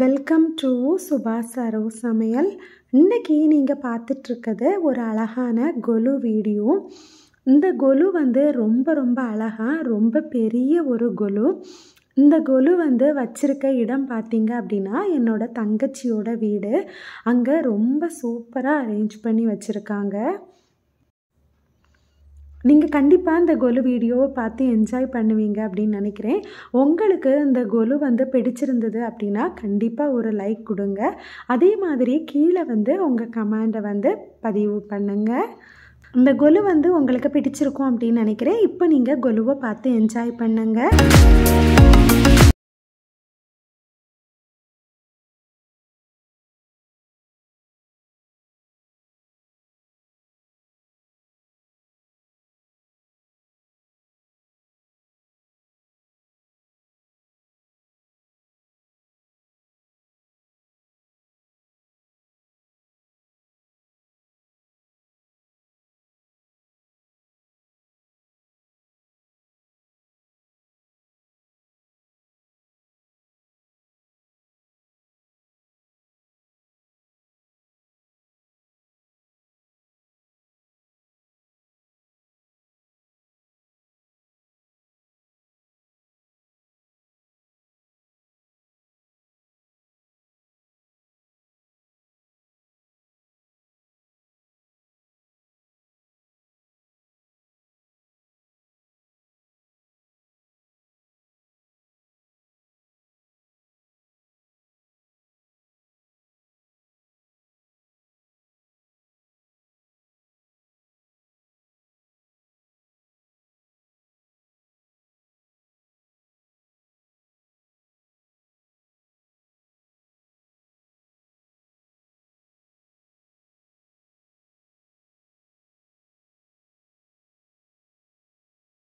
welcome to சுபாஷ் சரோ சமையல் இன்றைக்கி நீங்கள் பார்த்துட்ருக்கிறது ஒரு அழகான கொலு வீடியோ இந்த கொலு வந்து ரொம்ப ரொம்ப அழகாக ரொம்ப பெரிய ஒரு கொலு இந்த கொலு வந்து வச்சுருக்க இடம் பார்த்தீங்க அப்படின்னா என்னோடய தங்கச்சியோட வீடு அங்கே ரொம்ப சூப்பராக அரேஞ்ச் பண்ணி வச்சுருக்காங்க நீங்கள் கண்டிப்பாக இந்த கொலு வீடியோவை பார்த்து என்ஜாய் பண்ணுவீங்க அப்படின்னு நினைக்கிறேன் உங்களுக்கு இந்த கொலு வந்து பிடிச்சிருந்தது அப்படின்னா கண்டிப்பாக ஒரு லைக் கொடுங்க அதே மாதிரி கீழே வந்து உங்கள் கமெண்டை வந்து பதிவு பண்ணுங்கள் இந்த கொலு வந்து உங்களுக்கு பிடிச்சிருக்கும் அப்படின்னு நினைக்கிறேன் இப்போ நீங்கள் கொலுவை பார்த்து என்ஜாய் பண்ணுங்கள்